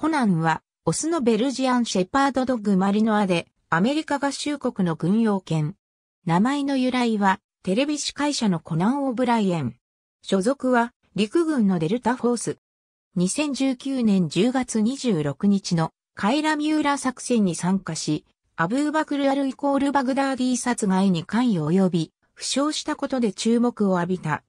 コナンは、オスのベルジアンシェパードドッグマリノアで、アメリカ合衆国の軍用犬。名前の由来は、テレビ司会者のコナン・オブライエン。所属は、陸軍のデルタフォース。2019年10月26日のカイラミューラ作戦に参加し、アブーバクルアルイコールバグダーディ殺害に関与及び、負傷したことで注目を浴びた。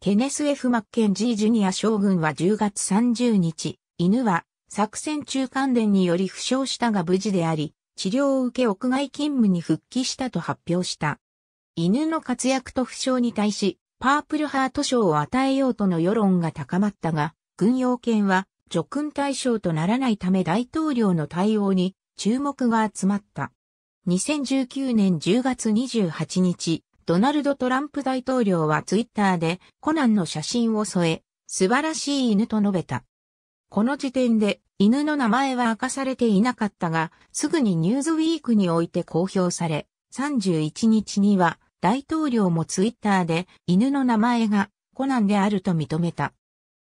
ケネス・ F・ マッケンジー・ジュニア将軍は10月30日、犬は作戦中関連により負傷したが無事であり、治療を受け屋外勤務に復帰したと発表した。犬の活躍と負傷に対し、パープルハート賞を与えようとの世論が高まったが、軍用犬は叙勲対象とならないため大統領の対応に注目が集まった。2019年10月28日、ドナルド・トランプ大統領はツイッターでコナンの写真を添え、素晴らしい犬と述べた。この時点で犬の名前は明かされていなかったが、すぐにニューズウィークにおいて公表され、31日には大統領もツイッターで犬の名前がコナンであると認めた。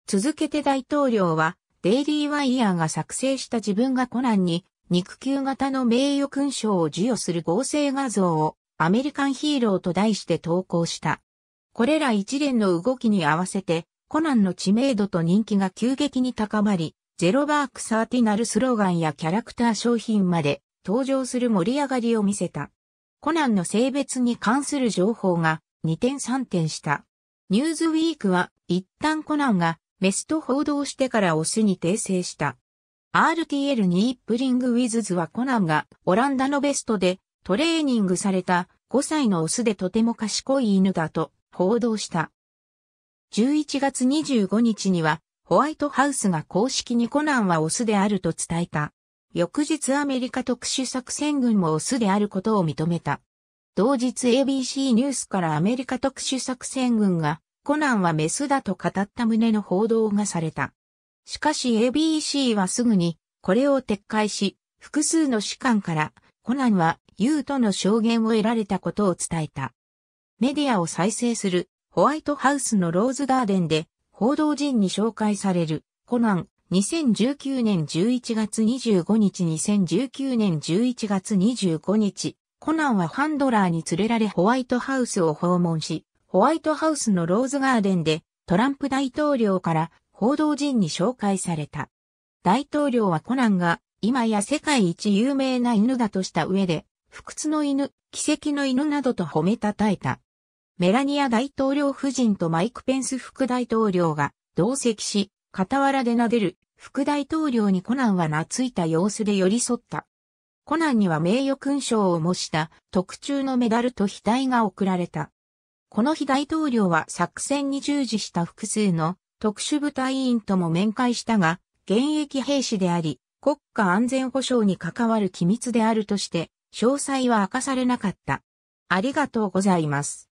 続けて大統領は、デイリー・ワイヤーが作成した自分がコナンに肉球型の名誉勲章を授与する合成画像をアメリカンヒーローと題して投稿した。これら一連の動きに合わせてコナンの知名度と人気が急激に高まり、ゼロバークサーティナルスローガンやキャラクター商品まで登場する盛り上がりを見せた。コナンの性別に関する情報が2点3点した。ニューズウィークは一旦コナンがメスと報道してからオスに訂正した。RTL にイップリングウィズズはコナンがオランダのベストでトレーニングされた5歳のオスでとても賢い犬だと報道した。11月25日には、ホワイトハウスが公式にコナンはオスであると伝えた。翌日アメリカ特殊作戦軍もオスであることを認めた。同日 ABC ニュースからアメリカ特殊作戦軍がコナンはメスだと語った旨の報道がされた。しかし ABC はすぐにこれを撤回し、複数の士官からコナンはユーとの証言を得られたことを伝えた。メディアを再生するホワイトハウスのローズガーデンで報道陣に紹介されるコナン2019年11月25日2019年11月25日コナンはハンドラーに連れられホワイトハウスを訪問し、ホワイトハウスのローズガーデンでトランプ大統領から報道陣に紹介された。大統領はコナンが今や世界一有名な犬だとした上で、不屈の犬、奇跡の犬などと褒めたたえた。メラニア大統領夫人とマイク・ペンス副大統領が同席し、傍らで撫でる副大統領にコナンは懐いた様子で寄り添った。コナンには名誉勲章を模した特注のメダルと額が贈られた。この日大統領は作戦に従事した複数の特殊部隊員とも面会したが、現役兵士であり、国家安全保障に関わる機密であるとして、詳細は明かされなかった。ありがとうございます。